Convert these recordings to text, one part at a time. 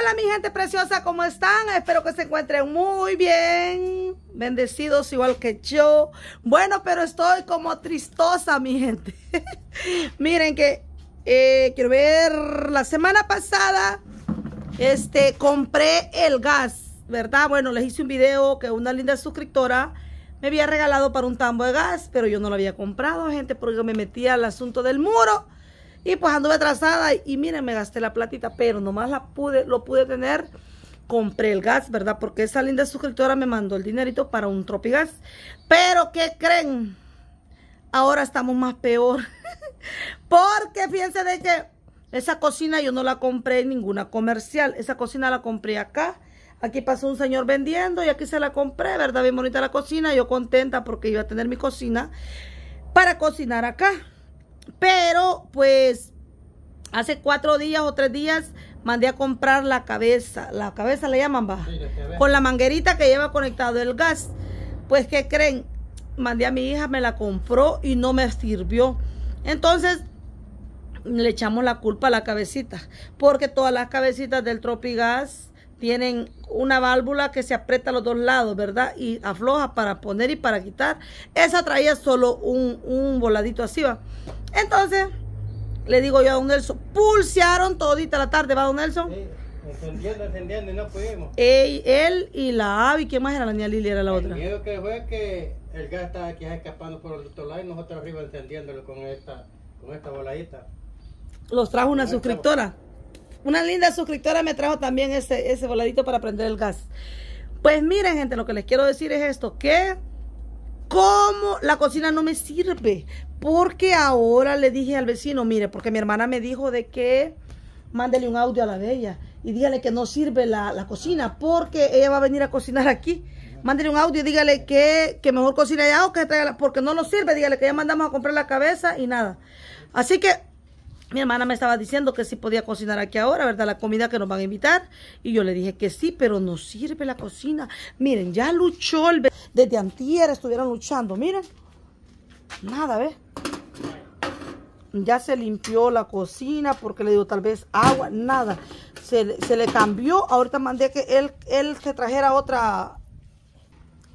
Hola mi gente preciosa, ¿cómo están? Espero que se encuentren muy bien, bendecidos igual que yo. Bueno, pero estoy como tristosa mi gente. Miren que eh, quiero ver, la semana pasada este, compré el gas, ¿verdad? Bueno, les hice un video que una linda suscriptora me había regalado para un tambo de gas, pero yo no lo había comprado, gente, porque me metía al asunto del muro. Y pues anduve atrasada y miren, me gasté la platita, pero nomás la pude, lo pude tener. Compré el gas, ¿verdad? Porque esa linda suscriptora me mandó el dinerito para un tropigas. Pero, ¿qué creen? Ahora estamos más peor. Porque fíjense de que esa cocina yo no la compré en ninguna comercial. Esa cocina la compré acá. Aquí pasó un señor vendiendo y aquí se la compré, ¿verdad? Bien bonita la cocina. Yo contenta porque iba a tener mi cocina para cocinar acá. Pero pues hace cuatro días o tres días mandé a comprar la cabeza. La cabeza le llaman baja. con la manguerita que lleva conectado el gas. Pues, ¿qué creen? Mandé a mi hija, me la compró y no me sirvió. Entonces, le echamos la culpa a la cabecita. Porque todas las cabecitas del Tropigas tienen una válvula que se aprieta a los dos lados, ¿verdad? Y afloja para poner y para quitar. Esa traía solo un, un voladito así, va. Entonces, le digo yo a don Nelson, pulsearon todita la tarde, ¿va, don Nelson? Sí, encendiendo, encendiendo y no pudimos. Él, y la Avi, ¿qué más era? La niña Lili era la el otra. Miedo que fue que el gas estaba aquí escapando por el otro lado y nosotros arriba encendiéndolo con esta, con esta voladita. Los trajo una suscriptora una linda suscriptora me trajo también ese, voladito para prender el gas. Pues miren, gente, lo que les quiero decir es esto, que como la cocina no me sirve, porque ahora le dije al vecino, mire, porque mi hermana me dijo de que mándele un audio a la bella y dígale que no sirve la, cocina, porque ella va a venir a cocinar aquí. Mándele un audio y dígale que, que mejor cocina allá o que traiga, porque no nos sirve, dígale que ya mandamos a comprar la cabeza y nada. Así que mi hermana me estaba diciendo que sí podía cocinar aquí ahora, ¿verdad? La comida que nos van a invitar. Y yo le dije que sí, pero no sirve la cocina. Miren, ya luchó el... Desde antier estuvieron luchando, miren. Nada, ¿ves? Ya se limpió la cocina porque le dio tal vez agua, nada. Se, le cambió. Ahorita mandé que él, él se trajera otra...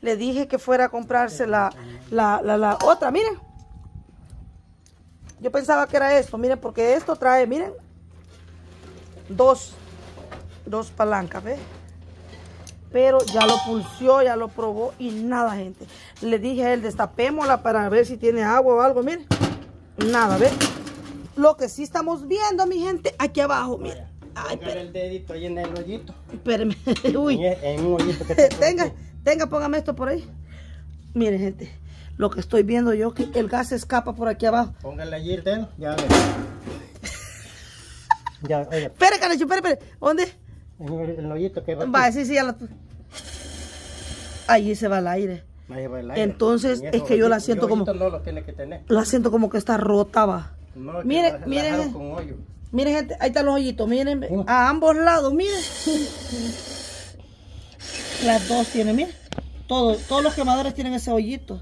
Le dije que fuera a comprarse la, la otra, miren. Yo pensaba que era esto, miren, porque esto trae, miren, dos, dos palancas, ve. Pero ya lo pulsó, ya lo probó y nada, gente. Le dije a él, destapémosla para ver si tiene agua o algo, miren. Nada, ve. Lo que sí estamos viendo, mi gente, aquí abajo, miren. Ay, pero... el dedito ahí en el hoyito. Espérame. Uy. En, un hoyito que tenga, tenga, póngame esto por ahí. Miren, gente. Lo que estoy viendo yo que el gas escapa por aquí abajo. Póngale allí, ten. Ya, ya, Espera, Canacho, espere, espere ¿Dónde? En el, hoyito que va. Va, sí, sí, ya la... Allí se va el aire. va el aire. Entonces, es que yo la siento como... lo La siento como que está rota, va. No, miren, miren. hoyo. Miren, gente, ahí están los hoyitos, miren. Uh. A ambos lados, miren. Las dos tienen, miren. todos los quemadores tienen ese hoyito.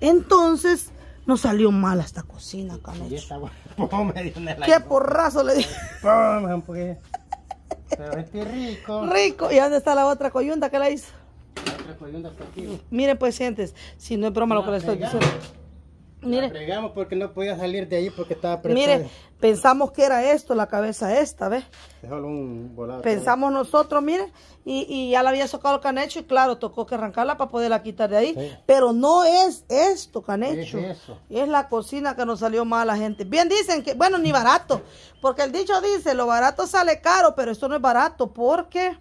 Entonces, nos salió mal esta cocina, Camacho. Qué porrazo le dije. Pero este rico. Rico. ¿Y dónde está la otra coyunta que la hizo? La otra coyunta Miren, pues, sientes, si no es broma lo que le estoy diciendo. Mire, porque no podía salir de ahí porque estaba pensamos que era esto, la cabeza esta, ¿ves? un volado. Pensamos nosotros, mire, y, ya la había sacado el canecho y claro, tocó que arrancarla para poderla quitar de ahí. Pero no es esto, canecho. Es, eso. es la cocina que nos salió mal a la gente. Bien dicen que, bueno, ni barato, porque el dicho dice, lo barato sale caro, pero esto no es barato porque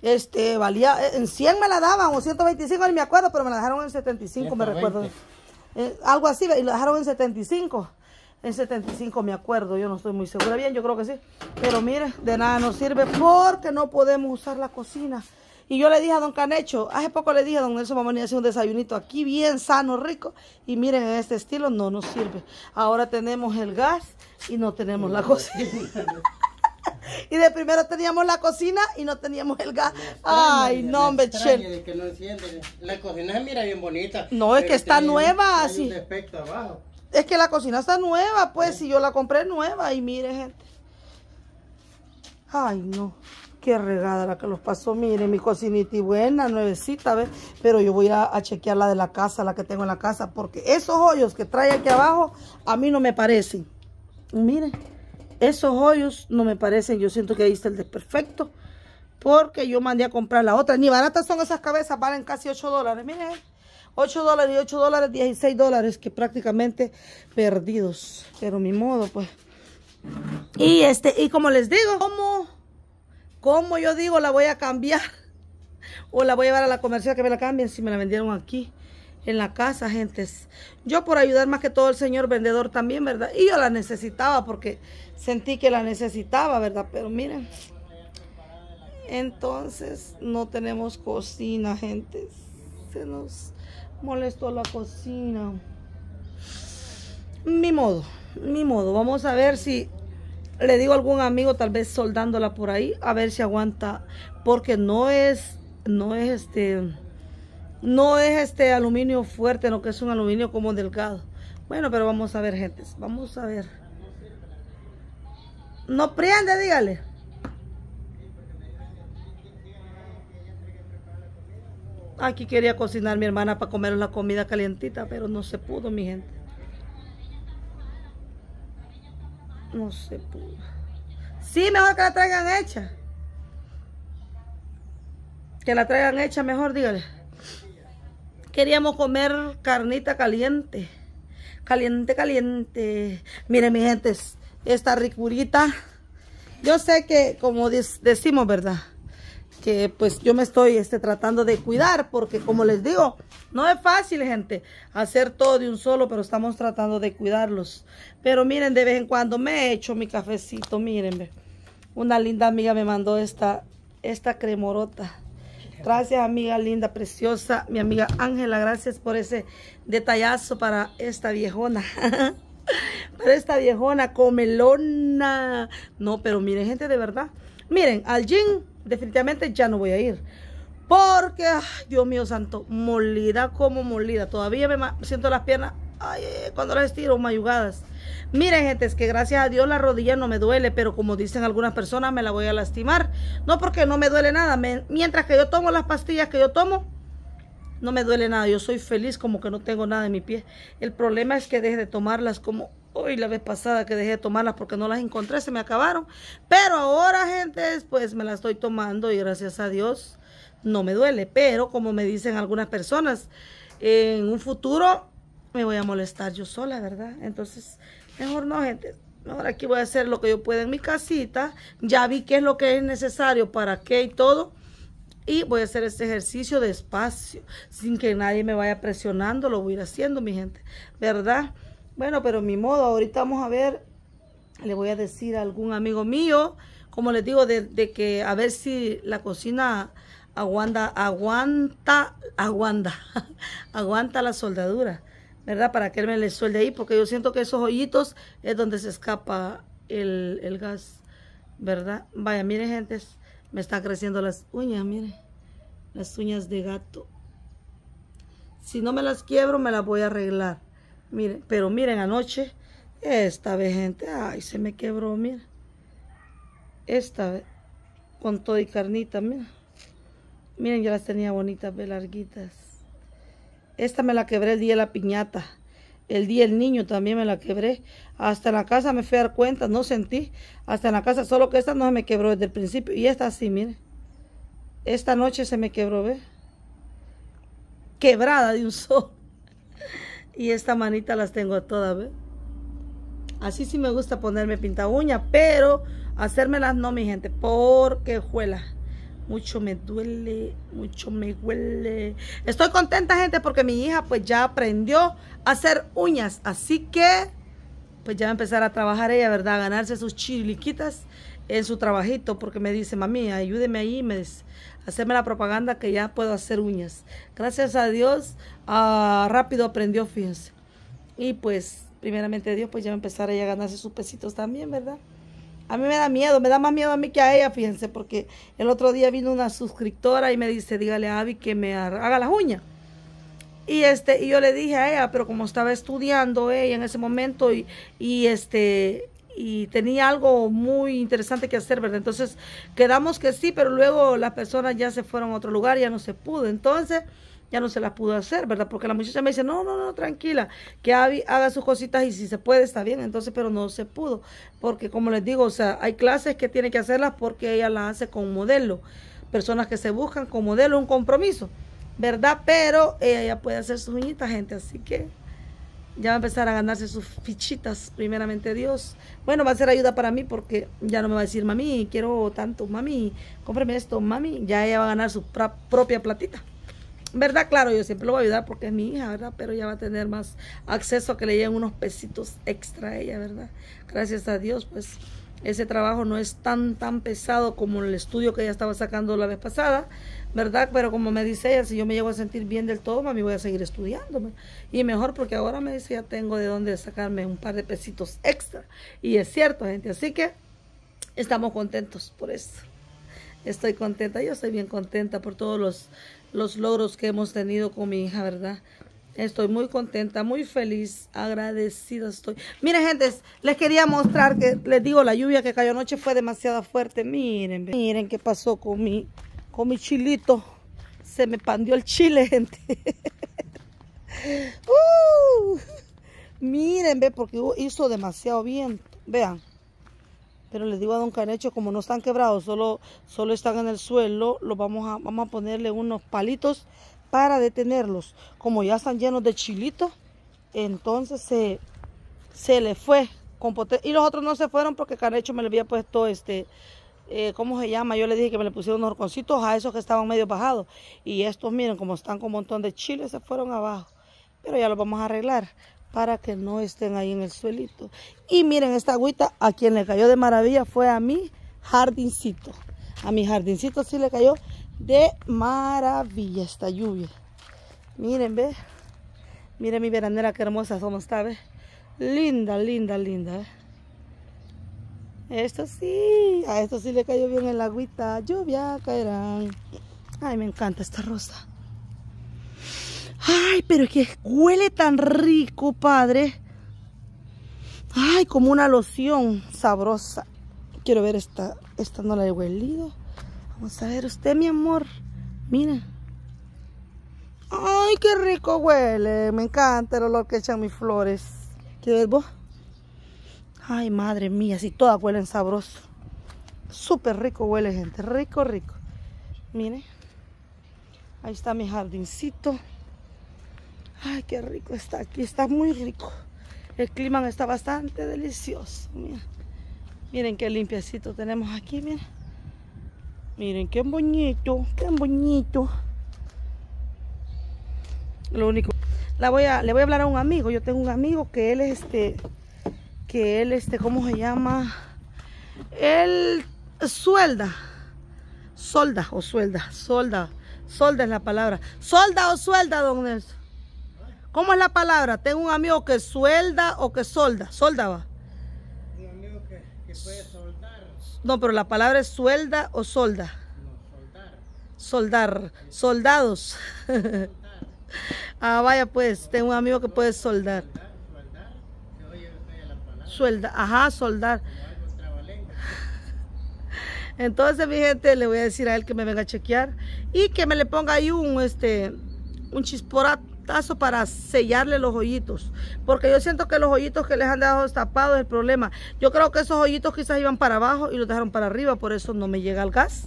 este valía, en 100 me la daban o 125, ni me acuerdo, pero me la dejaron en 75, me recuerdo. Eh, algo así, y lo dejaron en 75. En 75 me acuerdo, yo no estoy muy segura. Bien, yo creo que sí. Pero mire, de nada nos sirve porque no podemos usar la cocina. Y yo le dije a don Canecho, hace poco le dije a don Nelson a hace un desayunito aquí bien sano, rico. Y miren, en este estilo no nos sirve. Ahora tenemos el gas y no tenemos la cocina. y de primero teníamos la cocina y no teníamos el gas. Ay, no, hombre, la cocina se mira bien bonita. No, es que está nueva. así Es que la cocina está nueva, pues, si yo la compré nueva y mire, gente. Ay, no. Qué regada la que los pasó. Mire, mi cocinita y buena, nuevecita, ¿ves? Pero yo voy a, chequear la de la casa, la que tengo en la casa, porque esos hoyos que trae aquí abajo, a mí no me parecen. Mire. Esos hoyos no me parecen, yo siento que ahí está el perfecto, Porque yo mandé a comprar la otra. Ni baratas son esas cabezas, valen casi 8 dólares. Miren, 8 dólares y 8 dólares, 16 dólares, que prácticamente perdidos. Pero mi modo, pues. Y este, y como les digo, como, como yo digo, la voy a cambiar. O la voy a llevar a la comercial que me la cambien si me la vendieron aquí en la casa, gentes. Yo por ayudar más que todo el señor vendedor también, ¿verdad? Y yo la necesitaba porque sentí que la necesitaba, ¿verdad? Pero miren, entonces no tenemos cocina, gentes. Se nos molestó la cocina. Mi modo, mi modo. Vamos a ver si le digo a algún amigo, tal vez soldándola por ahí, a ver si aguanta. Porque no es, no es este no es este aluminio fuerte, no que es un aluminio como delgado. Bueno, pero vamos a ver, gente. Vamos a ver. No prende, dígale. Aquí quería cocinar mi hermana para comer la comida calientita, pero no se pudo, mi gente. No se pudo. Sí, mejor que la traigan hecha. Que la traigan hecha, mejor, dígale queríamos comer carnita caliente. Caliente, caliente. Miren, mi gente, esta ricurita. Yo sé que, como decimos, ¿verdad? Que pues yo me estoy este, tratando de cuidar porque, como les digo, no es fácil, gente, hacer todo de un solo, pero estamos tratando de cuidarlos. Pero miren, de vez en cuando me he hecho mi cafecito, miren. Una linda amiga me mandó esta, esta cremorota Gracias, amiga linda, preciosa. Mi amiga Ángela, gracias por ese detallazo para esta viejona. para esta viejona comelona. No, pero miren, gente, de verdad. Miren, al gym definitivamente ya no voy a ir. Porque, Dios mío santo, molida como molida. Todavía me siento las piernas ay, cuando las estiro, mayugadas. Miren, gente, es que gracias a Dios la rodilla no me duele, pero como dicen algunas personas, me la voy a lastimar. No porque no me duele nada. mientras que yo tomo las pastillas que yo tomo, no me duele nada. Yo soy feliz como que no tengo nada en mi pie. El problema es que dejé de tomarlas como hoy la vez pasada que dejé de tomarlas porque no las encontré, se me acabaron. Pero ahora, gente, pues me las estoy tomando y gracias a Dios no me duele. Pero como me dicen algunas personas, en un futuro me voy a molestar yo sola, ¿verdad? Entonces, mejor no, gente. Ahora aquí voy a hacer lo que yo pueda en mi casita. Ya vi qué es lo que es necesario, para qué y todo. Y voy a hacer este ejercicio despacio, sin que nadie me vaya presionando. Lo voy a ir haciendo, mi gente, ¿verdad? Bueno, pero mi modo, ahorita vamos a ver. Le voy a decir a algún amigo mío, como les digo, de, de que a ver si la cocina aguanta, aguanta, aguanta, aguanta la soldadura. ¿verdad? Para que él me le suelde ahí, porque yo siento que esos hoyitos es donde se escapa el, gas, ¿verdad? Vaya, miren, gente, me están creciendo las uñas, miren, las uñas de gato. Si no me las quiebro, me las voy a arreglar. Miren, pero miren, anoche, esta vez, gente, ay, se me quebró, miren. Esta vez, con todo y carnita, miren. Miren, yo las tenía bonitas, larguitas. Esta me la quebré el día de la piñata. El día del niño también me la quebré. Hasta en la casa me fui a dar cuenta, no sentí. Hasta en la casa, solo que esta no se me quebró desde el principio. Y esta sí, mire. Esta noche se me quebró, ve Quebrada de un sol. Y esta manita las tengo todas, ve Así sí me gusta ponerme pinta uña, pero hacérmelas no, mi gente, porque juela mucho me duele, mucho me huele. Estoy contenta, gente, porque mi hija pues ya aprendió a hacer uñas, así que pues ya va a empezar a trabajar ella, ¿verdad? A ganarse sus chiliquitas en su trabajito, porque me dice, mami, ayúdeme ahí, me hacerme la propaganda que ya puedo hacer uñas. Gracias a Dios, ah, rápido aprendió, fíjense. Y pues, primeramente Dios, pues ya va a empezar ella a ganarse sus pesitos también, ¿verdad? A mí me da miedo, me da más miedo a mí que a ella, fíjense, porque el otro día vino una suscriptora y me dice, dígale a Abby que me haga las uñas. Y este, y yo le dije a ella, pero como estaba estudiando ella en ese momento y, y este, y tenía algo muy interesante que hacer, ¿verdad? Entonces quedamos que sí, pero luego las personas ya se fueron a otro lugar, ya no se pudo. Entonces, ya no se las pudo hacer, ¿verdad? Porque la muchacha me dice, no, no, no, tranquila, que Abby haga sus cositas y si se puede está bien, entonces, pero no se pudo, porque como les digo, o sea, hay clases que tiene que hacerlas porque ella las hace con modelo, personas que se buscan con modelo, un compromiso, ¿verdad? Pero ella ya puede hacer sus uñitas, gente, así que ya va a empezar a ganarse sus fichitas, primeramente Dios. Bueno, va a ser ayuda para mí porque ya no me va a decir, mami, quiero tanto, mami, cómprame esto, mami. Ya ella va a ganar su propia platita. ¿verdad? Claro, yo siempre lo voy a ayudar porque es mi hija, ¿verdad? Pero ya va a tener más acceso a que le lleguen unos pesitos extra a ella, ¿verdad? Gracias a Dios, pues ese trabajo no es tan, tan pesado como el estudio que ella estaba sacando la vez pasada, ¿verdad? Pero como me dice ella, si yo me llego a sentir bien del todo, mami, voy a seguir estudiándome. Y mejor porque ahora me dice, ya tengo de dónde sacarme un par de pesitos extra. Y es cierto, gente, así que estamos contentos por eso. Estoy contenta, yo estoy bien contenta por todos los los logros que hemos tenido con mi hija, ¿verdad? Estoy muy contenta, muy feliz, agradecida estoy. Miren, gente, les quería mostrar que, les digo, la lluvia que cayó anoche fue demasiado fuerte. Miren, miren qué pasó con mi, con mi chilito. Se me pandió el chile, gente. Uh. miren, ve, porque hizo demasiado viento. Vean. Pero les digo a don Canecho, como no están quebrados, solo, solo están en el suelo, vamos a, vamos a ponerle unos palitos para detenerlos. Como ya están llenos de chilito, entonces se, se le fue. Y los otros no se fueron porque Canecho me le había puesto este... Eh, ¿Cómo se llama? Yo le dije que me le pusieron unos horconcitos a esos que estaban medio bajados. Y estos, miren, como están con un montón de chiles, se fueron abajo. Pero ya los vamos a arreglar para que no estén ahí en el suelito. Y miren, esta agüita a quien le cayó de maravilla fue a mi jardincito. A mi jardincito sí le cayó de maravilla esta lluvia. Miren, ve. Miren mi veranera, qué hermosa somos está, ve. Linda, linda, linda, eh. Esto sí, a esto sí le cayó bien la agüita. Lluvia caerán. Ay, me encanta esta rosa. Ay, pero es que huele tan rico, padre. Ay, como una loción sabrosa. Quiero ver esta, esta no la he huelido. Vamos a ver usted, mi amor. Mira. Ay, qué rico huele. Me encanta el olor que echan mis flores. ¿Qué ver vos? Ay, madre mía, si todas huelen sabroso. Súper rico huele, gente. Rico, rico. Mire. Ahí está mi jardincito. Ay, qué rico está aquí, está muy rico. El clima está bastante delicioso, mira. Miren qué limpiecito tenemos aquí, miren. Miren qué bonito, qué bonito. Lo único, la voy a, le voy a hablar a un amigo. Yo tengo un amigo que él este, que él este, ¿cómo se llama? Él suelda, solda o suelda, solda, solda es la palabra. Solda o suelda, don Nelson. ¿Cómo es la palabra? Tengo un amigo que suelda o que solda. ¿Soldaba? Un amigo que, puede soldar. No, pero la palabra es suelda o solda. No, soldar. Soldar. Soldados. ah, vaya pues, tengo un amigo que puede soldar. Soldar. Suelda. Ajá, soldar. Entonces, mi gente, le voy a decir a él que me venga a chequear y que me le ponga ahí un, este, un chisporato para sellarle los hoyitos. Porque yo siento que los hoyitos que les han dejado destapados es el problema. Yo creo que esos hoyitos quizás iban para abajo y los dejaron para arriba. Por eso no me llega el gas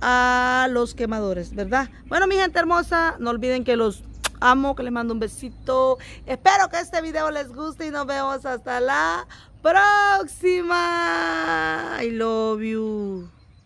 a los quemadores, ¿verdad? Bueno, mi gente hermosa, no olviden que los amo, que les mando un besito. Espero que este video les guste y nos vemos hasta la próxima. I love you.